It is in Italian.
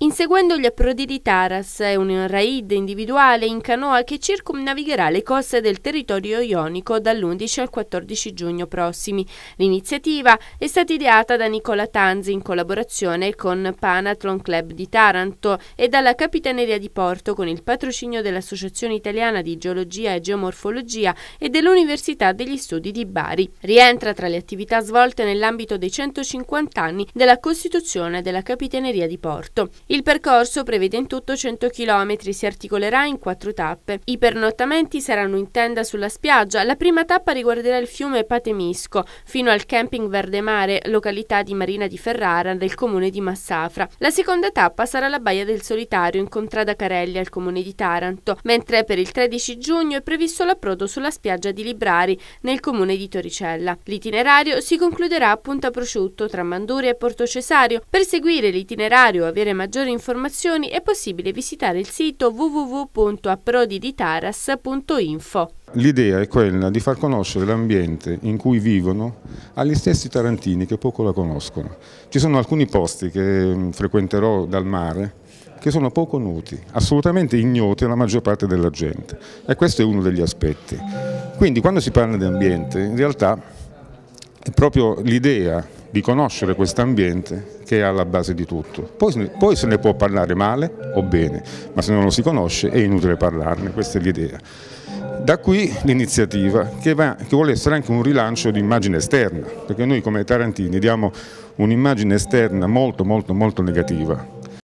Inseguendo gli approdi di Taras, è un raid individuale in canoa che circumnavigherà le coste del territorio ionico dall'11 al 14 giugno prossimi. L'iniziativa è stata ideata da Nicola Tanzi in collaborazione con Panathlon Club di Taranto e dalla Capitaneria di Porto con il patrocinio dell'Associazione Italiana di Geologia e Geomorfologia e dell'Università degli Studi di Bari. Rientra tra le attività svolte nell'ambito dei 150 anni della Costituzione della Capitaneria di Porto. Il percorso prevede in tutto 100 km, si articolerà in quattro tappe. I pernottamenti saranno in tenda sulla spiaggia, la prima tappa riguarderà il fiume Patemisco, fino al camping Verde Mare, località di Marina di Ferrara, del comune di Massafra. La seconda tappa sarà la Baia del Solitario, in contrada Carelli, al comune di Taranto, mentre per il 13 giugno è previsto l'approdo sulla spiaggia di Librari, nel comune di Toricella. L'itinerario si concluderà a Punta Prosciutto, tra Manduria e Porto Cesario. Per seguire l'itinerario avere maggiori maggiori informazioni è possibile visitare il sito www.approdiditaras.info. L'idea è quella di far conoscere l'ambiente in cui vivono agli stessi tarantini che poco la conoscono. Ci sono alcuni posti che mm, frequenterò dal mare che sono poco noti, assolutamente ignoti alla maggior parte della gente e questo è uno degli aspetti. Quindi quando si parla di ambiente in realtà è proprio l'idea di conoscere questo ambiente che è alla base di tutto. Poi, poi, se ne può parlare male o bene, ma se non lo si conosce è inutile parlarne, questa è l'idea. Da qui l'iniziativa che, che, vuole essere anche un rilancio di immagine esterna, perché noi come Tarantini diamo un'immagine esterna molto molto molto negativa,